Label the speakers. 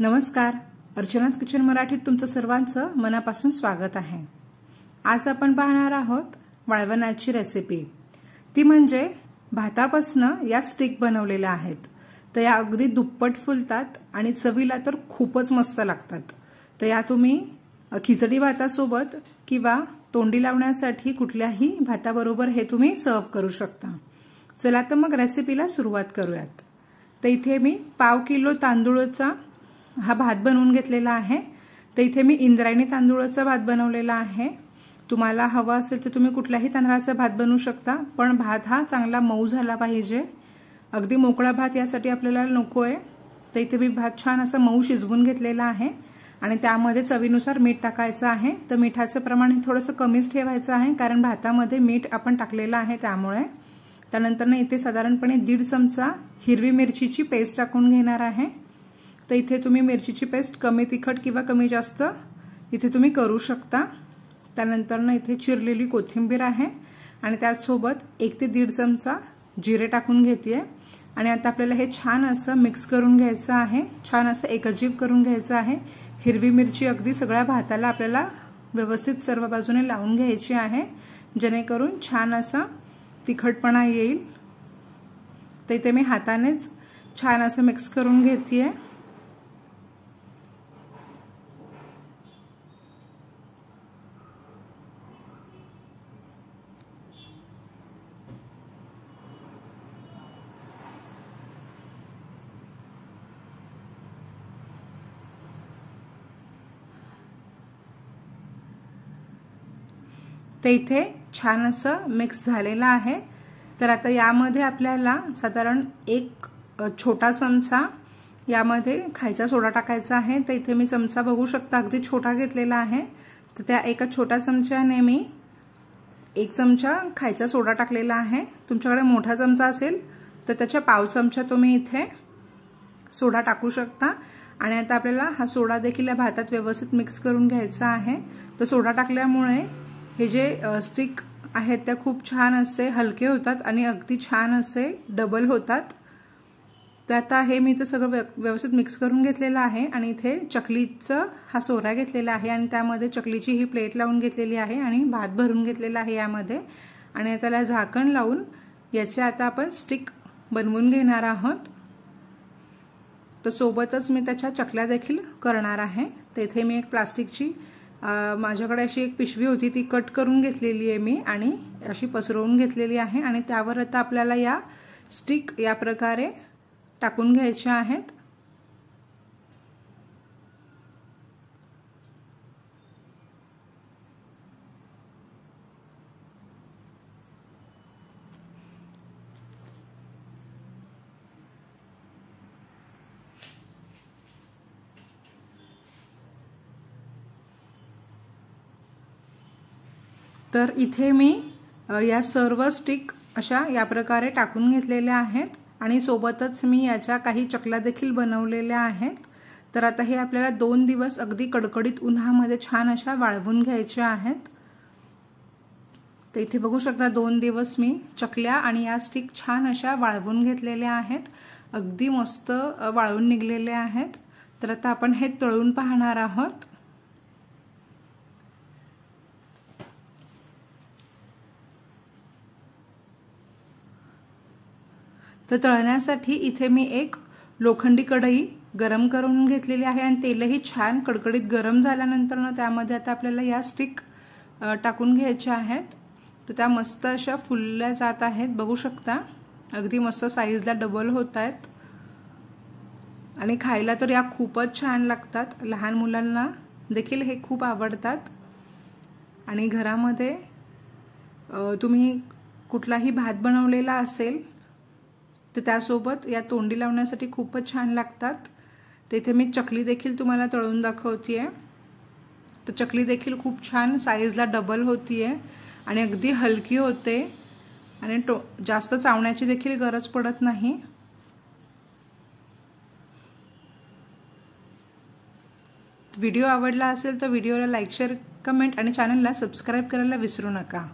Speaker 1: नमस्कार अर्चनाच किचन मराठीत तुमचं सर्वांचं मनापासून स्वागत आहे आज आपण पाहणार आहोत वाळवणाची रेसिपी ती म्हणजे भातापासनं या स्टिक बनवलेल्या आहेत तर या अगदी दुप्पट फुलतात आणि चवीला तर खूपच मस्त लागतात तर या तुम्ही खिचडी भातासोबत किंवा तोंडी लावण्यासाठी कुठल्याही भाताबरोबर हे तुम्ही सर्व करू शकता चला तर मग रेसिपीला सुरुवात करूयात तर इथे मी पाव किलो तांदूळचा हा भात बनवून घेतलेला आहे तर इथे मी इंद्रायणी तांदूळाचा भात बनवलेला आहे तुम्हाला हवा असेल तर तुम्ही कुठल्याही तांदळाचा भात बनवू शकता पण भात हा चांगला मऊ झाला पाहिजे अगदी मोकळा भात यासाठी आपल्याला नको आहे तर इथे मी भात छान असा मऊ शिजवून घेतलेला आहे आणि त्यामध्ये चवीनुसार मीठ टाकायचं आहे तर मिठाचं प्रमाण हे थोडंसं कमीच ठेवायचं आहे कारण भातामध्ये मीठ आपण टाकलेलं आहे त्यामुळे त्यानंतर इथे साधारणपणे दीड चमचा हिरवी मिरचीची पेस्ट टाकून घेणार आहे तर इथे तुम्ही मिरचीची पेस्ट कमी तिखट किंवा कमी जास्त इथे तुम्ही करू शकता त्यानंतर ना इथे चिरलेली कोथिंबीर आहे आणि त्याचसोबत एक ते दीड चमचा जिरे टाकून घेते आणि आता आपल्याला हे छान असं मिक्स करून घ्यायचं आहे छान असं एकजीव करून घ्यायचं आहे हिरवी मिरची अगदी सगळ्या भाताला आपल्याला व्यवस्थित सर्व बाजूने लावून घ्यायची आहे जेणेकरून छान असा तिखटपणा येईल तर इथे मी हातानेच छान असं मिक्स करून घेते ते इथे छान असं मिक्स झालेलं आहे तर आता यामध्ये आपल्याला साधारण एक छोटा चमचा यामध्ये खायचा सोडा टाकायचा आहे तर इथे मी चमचा बघू शकता अगदी छोटा घेतलेला आहे तर त्या एका छोट्या चमच्याने मी एक चमचा खायचा सोडा टाकलेला आहे तुमच्याकडे मोठा चमचा असेल तर त्याच्या पाव चमचा तुम्ही इथे सोडा टाकू शकता आणि आता आपल्याला हा सोडा देखील या भातात व्यवस्थित मिक्स करून घ्यायचा आहे तर सोडा टाकल्यामुळे हे जे स्टिक आहेत त्या खूप छान असे हलके होतात आणि अगदी छान असे डबल होतात तर आता हे मी तर सगळं व्यवस्थित मिक्स करून घेतलेलं आहे आणि इथे चकलीचं हा सोरा घेतलेला आहे आणि त्यामध्ये चकलीची ही प्लेट लावून घेतलेली आहे आणि भात भरून घेतलेला आहे यामध्ये आणि त्याला झाकण लावून याचे आता आपण स्टिक बनवून घेणार आहोत तर सोबतच मी त्याच्या चकल्या देखील करणार आहे तेथे मी एक प्लास्टिकची माझ्याकडे अशी एक पिशवी होती ती कट करून घेतलेली आहे मी आणि अशी पसरवून घेतलेली आहे आणि त्यावर आता आपल्याला या स्टिक या प्रकारे टाकून घ्यायच्या आहेत तर इथे मी या सर्व स्टिक अशा या प्रकारे टाकून घेतलेल्या आहेत आणि सोबतच मी याच्या काही चकला देखील बनवलेल्या आहेत तर आता हे आपल्याला दोन दिवस अगदी कडकडीत उन्हामध्ये छान अशा वाळवून घ्यायच्या आहेत तर इथे बघू शकता दोन दिवस मी चकल्या आणि या स्टिक छान अशा वाळवून घेतलेल्या आहेत अगदी मस्त वाळून निघलेल्या आहेत तर आता आपण हे तळून पाहणार आहोत तर तळण्यासाठी इथे मी एक लोखंडी कढई गरम करून घेतलेली आहे आणि तेलही छान कडकडीत गरम झाल्यानंतर ना त्यामध्ये आता आपल्याला या स्टिक टाकून घ्यायच्या आहेत तर त्या मस्त अशा फुलल्या जात आहेत बघू शकता अगदी मस्त साईजला डबल होत आहेत आणि खायला तर या खूपच छान लागतात लहान मुलांना देखील हे खूप आवडतात आणि घरामध्ये तुम्ही कुठलाही भात बनवलेला असेल तर त्यासोबत या तोंडी लावण्यासाठी खूपच छान लागतात तेथे मी चकली देखील तुम्हाला तळून दाखवते आहे तर चकली देखील खूप छान साईजला डबल होती आहे आणि अगदी हलकी होते आणि टो जास्त चावण्याची देखील गरज पडत नाही व्हिडिओ आवडला असेल तर व्हिडिओला लाईक शेअर कमेंट आणि चॅनलला सबस्क्राईब करायला विसरू नका